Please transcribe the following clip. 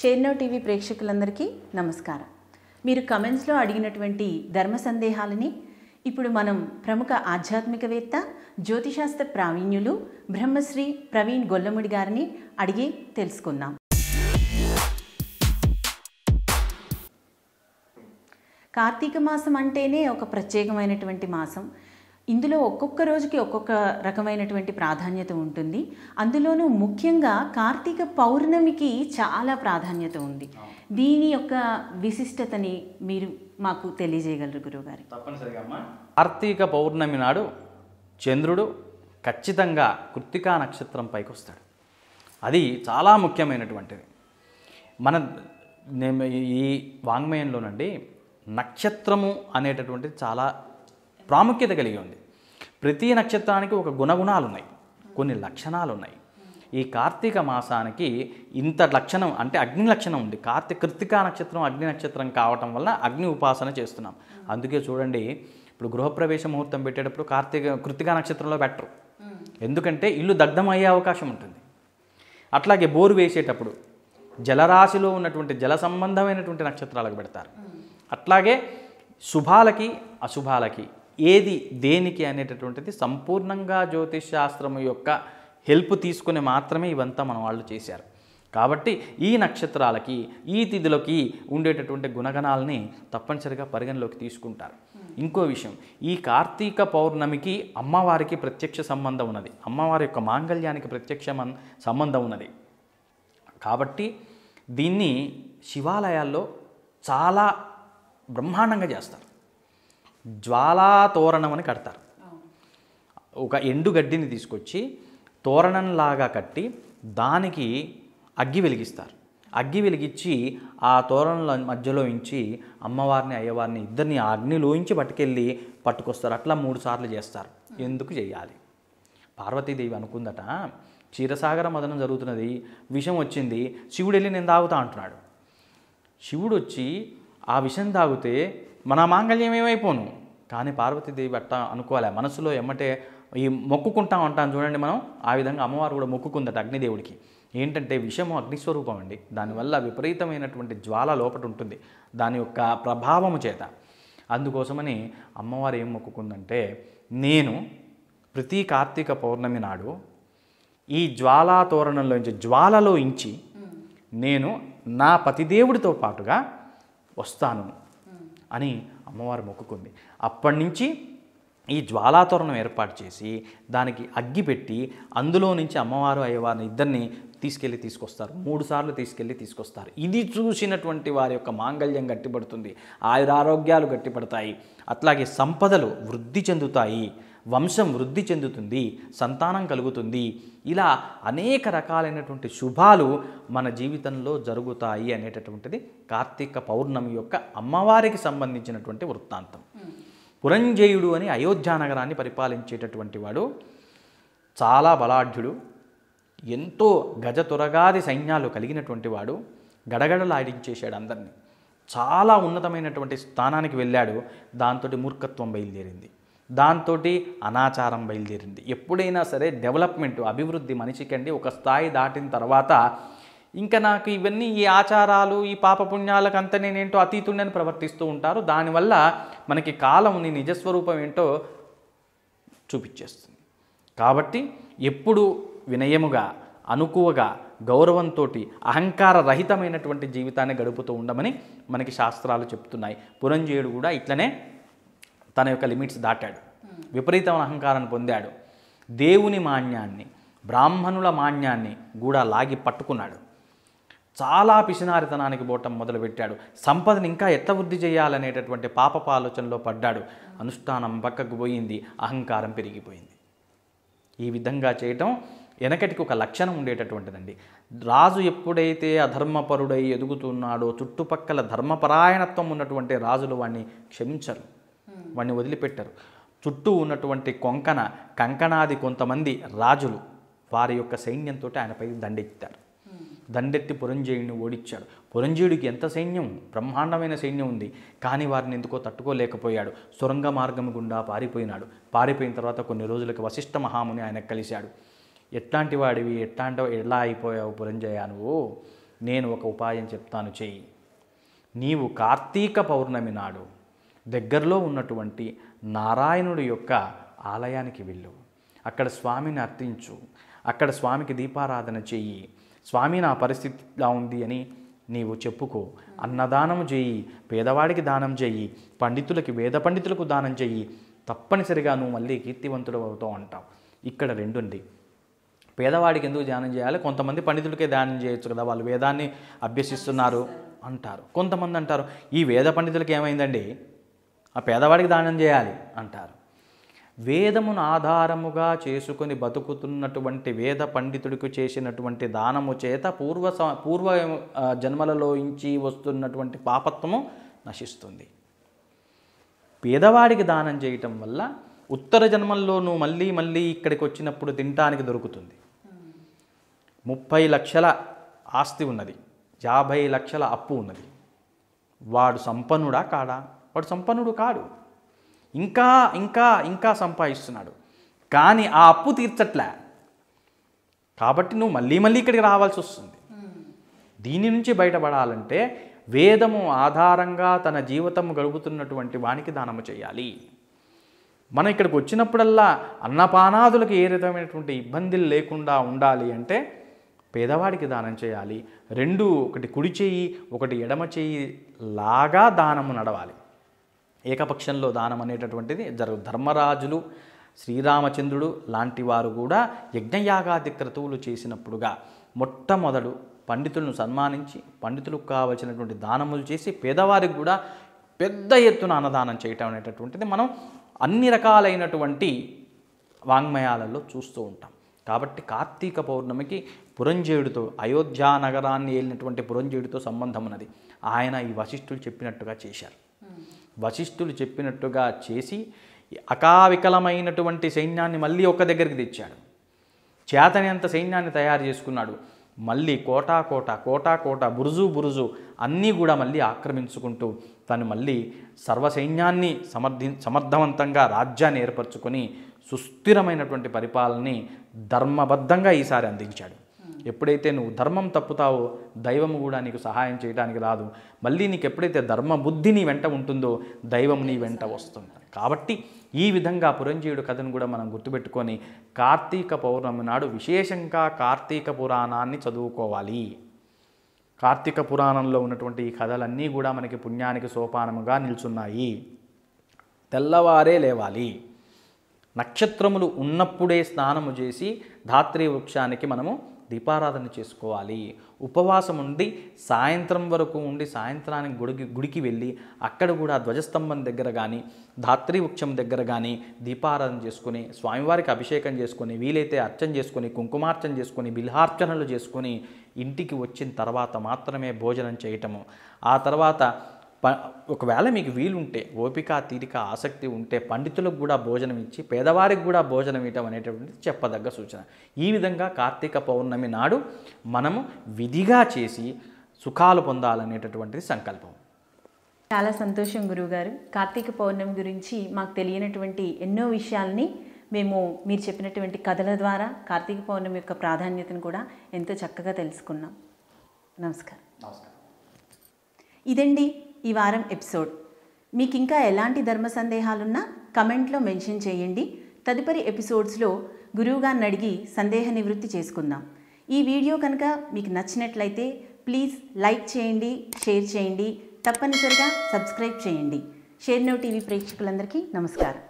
షేర్నో TV ప్రేక్షకులందరికీ నమస్కారం మీరు కమెంట్స్లో అడిగినటువంటి ధర్మ సందేహాలని ఇప్పుడు మనం ప్రముఖ ఆధ్యాత్మికవేత్త జ్యోతిశాస్త్ర ప్రావీణ్యులు బ్రహ్మశ్రీ ప్రవీణ్ గొల్లముడి గారిని అడిగి తెలుసుకుందాం కార్తీక మాసం అంటేనే ఒక ప్రత్యేకమైనటువంటి మాసం ఇందులో ఒక్కొక్క రోజుకి ఒక్కొక్క రకమైనటువంటి ప్రాధాన్యత ఉంటుంది అందులోనూ ముఖ్యంగా కార్తీక పౌర్ణమికి చాలా ప్రాధాన్యత ఉంది దీని యొక్క విశిష్టతని మీరు మాకు తెలియజేయగలరు గురువుగారు తప్పనిసరిగా కార్తీక పౌర్ణమి నాడు చంద్రుడు ఖచ్చితంగా కృత్తికా నక్షత్రం పైకి వస్తాడు అది చాలా ముఖ్యమైనటువంటిది మన ఈ వాంగ్మయంలోనండి నక్షత్రము అనేటటువంటిది చాలా ప్రాముఖ్యత కలిగి ఉంది ప్రతి నక్షత్రానికి ఒక గుణగుణాలు ఉన్నాయి కొన్ని లక్షణాలు ఉన్నాయి ఈ కార్తీక మాసానికి ఇంత లక్షణం అంటే అగ్ని లక్షణం ఉంది కార్తీ కృతికా నక్షత్రం అగ్ని నక్షత్రం కావటం వల్ల అగ్ని ఉపాసన చేస్తున్నాం అందుకే చూడండి ఇప్పుడు గృహప్రవేశ ముహూర్తం పెట్టేటప్పుడు కార్తీక కృతికా నక్షత్రంలో పెట్టరు ఎందుకంటే ఇల్లు అయ్యే అవకాశం ఉంటుంది అట్లాగే బోరు వేసేటప్పుడు జలరాశిలో ఉన్నటువంటి జల సంబంధమైనటువంటి నక్షత్రాలకు పెడతారు అట్లాగే శుభాలకి అశుభాలకి ఏది దేనికి అనేటటువంటిది సంపూర్ణంగా జ్యోతిష్ శాస్త్రం యొక్క హెల్ప్ తీసుకుని మాత్రమే ఇవంతా మన వాళ్ళు చేశారు కాబట్టి ఈ నక్షత్రాలకి ఈ తిథులకి ఉండేటటువంటి గుణగణాలని తప్పనిసరిగా పరిగణలోకి తీసుకుంటారు ఇంకో విషయం ఈ కార్తీక పౌర్ణమికి అమ్మవారికి ప్రత్యక్ష సంబంధం ఉన్నది అమ్మవారి యొక్క మాంగళ్యానికి ప్రత్యక్ష సంబంధం ఉన్నది కాబట్టి దీన్ని శివాలయాల్లో చాలా బ్రహ్మాండంగా చేస్తారు జ్వాలా తోరణం అని కడతారు ఒక ఎండు గడ్డిని తీసుకొచ్చి తోరణంలాగా కట్టి దానికి అగ్గి వెలిగిస్తారు అగ్గి వెలిగించి ఆ తోరణంలో మధ్యలో ఉంచి అమ్మవారిని అయ్యవారిని ఇద్దరిని అగ్నిలోంచి పట్టుకెళ్ళి పట్టుకొస్తారు అట్లా మూడు సార్లు చేస్తారు ఎందుకు చేయాలి పార్వతీదేవి అనుకుందట క్షీరసాగర మదనం జరుగుతున్నది విషం వచ్చింది శివుడు వెళ్ళి నేను తాగుతా అంటున్నాడు శివుడు వచ్చి ఆ విషం తాగితే మన మాంగళ్యం ఏమైపోను కానీ పార్వతీదేవి అట్ట అనుకోవాలి మనసులో ఏమంటే ఈ మొక్కుకుంటా ఉంటాం చూడండి మనం ఆ విధంగా అమ్మవారు కూడా మొక్కుకుందట అగ్నిదేవుడికి ఏంటంటే విషము అగ్నిస్వరూపం అండి దానివల్ల విపరీతమైనటువంటి జ్వాల లోపట ఉంటుంది దాని యొక్క ప్రభావము చేత అందుకోసమని అమ్మవారు ఏం మొక్కుకుందంటే నేను ప్రతి కార్తీక పౌర్ణమి నాడు ఈ జ్వాలా తోరణంలో ఇంచి జ్వాలలో ఇంచి నేను నా పతిదేవుడితో పాటుగా వస్తాను అని అమ్మవారు మొక్కుకుంది అప్పటి నుంచి ఈ జ్వాలాతోరణం ఏర్పాటు చేసి దానికి అగ్గి పెట్టి అందులో నుంచి అమ్మవారు అయ్యేవారిని ఇద్దరిని తీసుకెళ్ళి తీసుకొస్తారు మూడు సార్లు తీసుకెళ్ళి తీసుకొస్తారు ఇది చూసినటువంటి వారి యొక్క మాంగళ్యం గట్టిపడుతుంది ఆయురారోగ్యాలు గట్టిపడతాయి అట్లాగే సంపదలు వృద్ధి చెందుతాయి వంశం వృద్ధి చెందుతుంది సంతానం కలుగుతుంది ఇలా అనేక రకాలైనటువంటి శుభాలు మన జీవితంలో జరుగుతాయి అనేటటువంటిది కార్తీక పౌర్ణమి యొక్క అమ్మవారికి సంబంధించినటువంటి వృత్తాంతం పురంజయుడు అని అయోధ్య నగరాన్ని పరిపాలించేటటువంటి వాడు చాలా బలాఢ్యుడు ఎంతో గజ తురగాది సైన్యాలు కలిగినటువంటి వాడు గడగడలాడించేశాడు అందరినీ చాలా ఉన్నతమైనటువంటి స్థానానికి వెళ్ళాడు దాంతో మూర్ఖత్వం బయలుదేరింది దాంతో అనాచారం బయలుదేరింది ఎప్పుడైనా సరే డెవలప్మెంట్ అభివృద్ధి మనిషికండి ఒక స్థాయి దాటిన తర్వాత ఇంకా నాకు ఇవన్నీ ఈ ఆచారాలు ఈ పాపపుణ్యాలకు అంత నేనేంటో అతీతుండని ప్రవర్తిస్తూ ఉంటారు దానివల్ల మనకి కాలం నీ నిజస్వరూపం ఏంటో చూపించేస్తుంది కాబట్టి ఎప్పుడు వినయముగా అనుకువగా గౌరవంతో అహంకార రహితమైనటువంటి జీవితాన్ని గడుపుతూ ఉండమని మనకి శాస్త్రాలు చెప్తున్నాయి పురంజయుడు కూడా ఇట్లనే తన యొక్క లిమిట్స్ దాటాడు విపరీతమైన అహంకారాన్ని పొందాడు దేవుని మాన్యాన్ని బ్రాహ్మణుల మాన్యాన్ని కూడా లాగి పట్టుకున్నాడు చాలా పిసినారితనానికి పోవటం మొదలుపెట్టాడు సంపదను ఇంకా ఎట్ట వృద్ధి చేయాలనేటటువంటి పాప ఆలోచనలో పడ్డాడు అనుష్ఠానం పక్కకు పోయింది అహంకారం పెరిగిపోయింది ఈ విధంగా చేయటం వెనకటికి ఒక లక్షణం ఉండేటటువంటిదండి రాజు ఎప్పుడైతే అధర్మపరుడై ఎదుగుతున్నాడో చుట్టుపక్కల ధర్మపరాయణత్వం ఉన్నటువంటి రాజులు వాడిని క్షమించరు వాడిని వదిలిపెట్టారు చుట్టూ ఉన్నటువంటి కొంకణ కంకణాది కొంతమంది రాజులు వారి యొక్క సైన్యంతో ఆయనపై దండెత్తారు దండెత్తి పురంజయుడిని ఓడిచ్చాడు పురంజయుడికి ఎంత సైన్యం బ్రహ్మాండమైన సైన్యం ఉంది కానీ వారిని ఎందుకో తట్టుకోలేకపోయాడు సొరంగ మార్గం గుండా పారిపోయినాడు పారిపోయిన తర్వాత కొన్ని రోజులకు వశిష్ఠ మహాముని ఆయన కలిశాడు ఎట్లాంటి వాడివి ఎట్లాంటి ఎలా అయిపోయావు పురంజయ నువ్వు నేను ఒక ఉపాయం చెప్తాను చెయ్యి నీవు కార్తీక పౌర్ణమి నాడు దగ్గరలో ఉన్నటువంటి నారాయణుడి యొక్క ఆలయానికి వెళ్ళు అక్కడ స్వామిని అర్థించు అక్కడ స్వామికి దీపారాధన చెయ్యి స్వామి నా పరిస్థితి ఇలా ఉంది అని నీవు చెప్పుకో అన్నదానం చేయి పేదవాడికి దానం చేయి పండితులకి వేద పండితులకు దానం చేయి తప్పనిసరిగా నువ్వు మళ్ళీ కీర్తివంతుడు అవుతావు అంటావు ఇక్కడ రెండుంది పేదవాడికి ఎందుకు దానం చేయాలి కొంతమంది పండితులకే దానం చేయొచ్చు కదా వాళ్ళు వేదాన్ని అభ్యసిస్తున్నారు అంటారు కొంతమంది అంటారు ఈ వేద పండితులకి ఏమైందండి ఆ పేదవాడికి దానం చేయాలి అంటారు వేదమును ఆధారముగా చేసుకుని బతుకుతున్నటువంటి వేద పండితుడికి చేసినటువంటి దానము చేత పూర్వ పూర్వ జన్మలలో ఇంచి వస్తున్నటువంటి పాపత్వము నశిస్తుంది పేదవాడికి దానం చేయటం వల్ల ఉత్తర జన్మల్లోనూ మళ్ళీ మళ్ళీ ఇక్కడికి వచ్చినప్పుడు తినటానికి దొరుకుతుంది ముప్పై లక్షల ఆస్తి ఉన్నది యాభై లక్షల అప్పు ఉన్నది వాడు సంపన్నుడా కాడా వాడు సంపన్నుడు కాడు ఇంకా ఇంకా ఇంకా సంపాదిస్తున్నాడు కానీ ఆ అప్పు తీర్చట్లే కాబట్టి నువ్వు మళ్ళీ మళ్ళీ ఇక్కడికి రావాల్సి వస్తుంది దీని నుంచి బయటపడాలంటే వేదము ఆధారంగా తన జీవితం గడుపుతున్నటువంటి వానికి దానము చేయాలి మనం ఇక్కడికి వచ్చినప్పుడల్లా అన్నపానాదులకు ఏ విధమైనటువంటి ఇబ్బందులు లేకుండా ఉండాలి అంటే పేదవాడికి దానం చేయాలి రెండు ఒకటి కుడి చేయి ఒకటి ఎడమ చేయి లాగా దానము నడవాలి ఏకపక్షంలో దానం అనేటటువంటిది జరుగు ధర్మరాజులు శ్రీరామచంద్రుడు లాంటి వారు కూడా యజ్ఞయాగాది క్రతువులు చేసినప్పుడుగా మొట్టమొదడు పండితులను సన్మానించి పండితులకు కావలసినటువంటి దానములు చేసి పేదవారికి కూడా పెద్ద ఎత్తున అన్నదానం చేయటం అనేటటువంటిది మనం అన్ని రకాలైనటువంటి వాంగ్మయాలలో చూస్తూ ఉంటాం కాబట్టి కార్తీక పౌర్ణమికి పురంజేయుడితో అయోధ్యా నగరాన్ని వెళ్ళినటువంటి పురంజేయుడితో సంబంధం ఉన్నది ఆయన ఈ వశిష్ఠులు చెప్పినట్టుగా చేశారు వశిష్ఠులు చెప్పినట్టుగా చేసి అకావికలమైనటువంటి సైన్యాన్ని మళ్ళీ ఒక్క దగ్గరికి తెచ్చాడు అంత సైన్యాన్ని తయారు చేసుకున్నాడు మళ్ళీ కోటా కోట కోటా కోట బురుజు బురుజు అన్నీ కూడా మళ్ళీ ఆక్రమించుకుంటూ తను మళ్ళీ సర్వసైన్యాన్ని సమర్థి సమర్థవంతంగా రాజ్యాన్ని ఏర్పరచుకొని సుస్థిరమైనటువంటి పరిపాలనని ధర్మబద్ధంగా ఈసారి అందించాడు ఎప్పుడైతే నువ్వు ధర్మం తప్పుతావో దైవము కూడా నీకు సహాయం చేయడానికి రాదు మళ్ళీ నీకు ఎప్పుడైతే ధర్మ బుద్ధి నీ వెంట ఉంటుందో దైవం నీ వెంట వస్తుంది కాబట్టి ఈ విధంగా పురంజీయుడు కథను కూడా మనం గుర్తుపెట్టుకొని కార్తీక పౌర్ణమి నాడు విశేషంగా కార్తీక పురాణాన్ని చదువుకోవాలి కార్తీక పురాణంలో ఉన్నటువంటి ఈ కథలన్నీ కూడా మనకి పుణ్యానికి సోపానముగా నిల్చున్నాయి తెల్లవారే లేవాలి నక్షత్రములు ఉన్నప్పుడే స్నానము చేసి ధాత్రి వృక్షానికి మనము దీపారాధన చేసుకోవాలి ఉపవాసం ఉండి సాయంత్రం వరకు ఉండి సాయంత్రానికి గుడికి గుడికి వెళ్ళి అక్కడ కూడా ధ్వజస్తంభం దగ్గర కానీ ధాత్రి వృక్షం దగ్గర కానీ దీపారాధన చేసుకుని స్వామివారికి అభిషేకం చేసుకొని వీలైతే అర్చన చేసుకొని కుంకుమార్చన చేసుకొని బిల్హార్చనలు చేసుకొని ఇంటికి వచ్చిన తర్వాత మాత్రమే భోజనం చేయటము ఆ తర్వాత ప ఒకవేళ మీకు వీలుంటే ఓపిక తీరిక ఆసక్తి ఉంటే పండితులకు కూడా భోజనం ఇచ్చి పేదవారికి కూడా భోజనం ఇవ్వటం అనేటువంటిది చెప్పదగ్గ సూచన ఈ విధంగా కార్తీక పౌర్ణమి నాడు మనము విధిగా చేసి సుఖాలు పొందాలనేటటువంటిది సంకల్పం చాలా సంతోషం గురువుగారు కార్తీక పౌర్ణమి గురించి మాకు తెలియనటువంటి ఎన్నో విషయాల్ని మేము మీరు చెప్పినటువంటి కథల ద్వారా కార్తీక పౌర్ణమి యొక్క ప్రాధాన్యతను కూడా ఎంతో చక్కగా తెలుసుకున్నాం నమస్కారం నమస్కారం ఇదండి ఈ వారం ఎపిసోడ్ మీకు ఇంకా ఎలాంటి ధర్మ సందేహాలున్నా కమెంట్లో మెన్షన్ చేయండి తదుపరి ఎపిసోడ్స్లో గురువుగారిని అడిగి సందేహ నివృత్తి చేసుకుందాం ఈ వీడియో కనుక మీకు నచ్చినట్లయితే ప్లీజ్ లైక్ చేయండి షేర్ చేయండి తప్పనిసరిగా సబ్స్క్రైబ్ చేయండి షేర్నో టీవీ ప్రేక్షకులందరికీ నమస్కారం